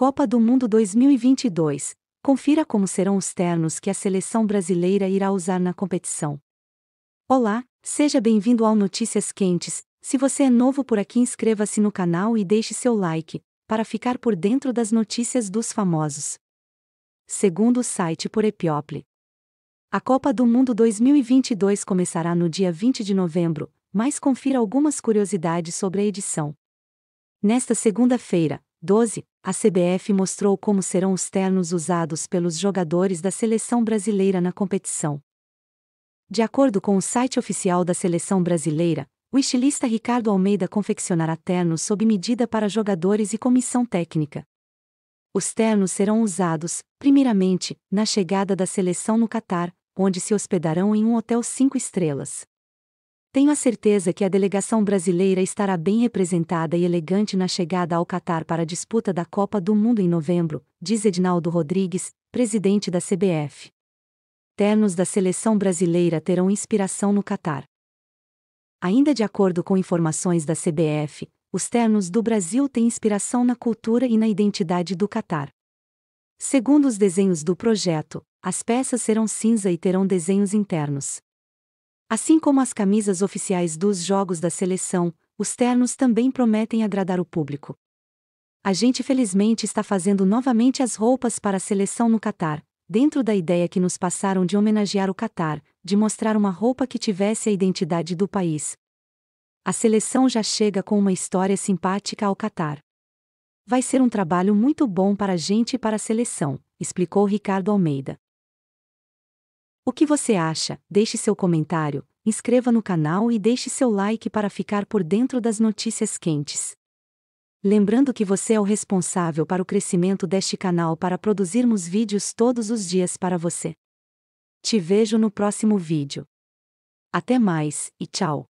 Copa do Mundo 2022. Confira como serão os ternos que a seleção brasileira irá usar na competição. Olá, seja bem-vindo ao Notícias Quentes. Se você é novo por aqui, inscreva-se no canal e deixe seu like, para ficar por dentro das notícias dos famosos. Segundo o site por Epiople. A Copa do Mundo 2022 começará no dia 20 de novembro, mas confira algumas curiosidades sobre a edição. Nesta segunda-feira, 12. A CBF mostrou como serão os ternos usados pelos jogadores da seleção brasileira na competição. De acordo com o site oficial da seleção brasileira, o estilista Ricardo Almeida confeccionará ternos sob medida para jogadores e comissão técnica. Os ternos serão usados, primeiramente, na chegada da seleção no Catar, onde se hospedarão em um hotel cinco estrelas. Tenho a certeza que a delegação brasileira estará bem representada e elegante na chegada ao Catar para a disputa da Copa do Mundo em novembro, diz Edinaldo Rodrigues, presidente da CBF. Ternos da seleção brasileira terão inspiração no Catar. Ainda de acordo com informações da CBF, os ternos do Brasil têm inspiração na cultura e na identidade do Catar. Segundo os desenhos do projeto, as peças serão cinza e terão desenhos internos. Assim como as camisas oficiais dos jogos da seleção, os ternos também prometem agradar o público. A gente felizmente está fazendo novamente as roupas para a seleção no Catar, dentro da ideia que nos passaram de homenagear o Catar, de mostrar uma roupa que tivesse a identidade do país. A seleção já chega com uma história simpática ao Catar. Vai ser um trabalho muito bom para a gente e para a seleção, explicou Ricardo Almeida. O que você acha? Deixe seu comentário, inscreva no canal e deixe seu like para ficar por dentro das notícias quentes. Lembrando que você é o responsável para o crescimento deste canal para produzirmos vídeos todos os dias para você. Te vejo no próximo vídeo. Até mais e tchau!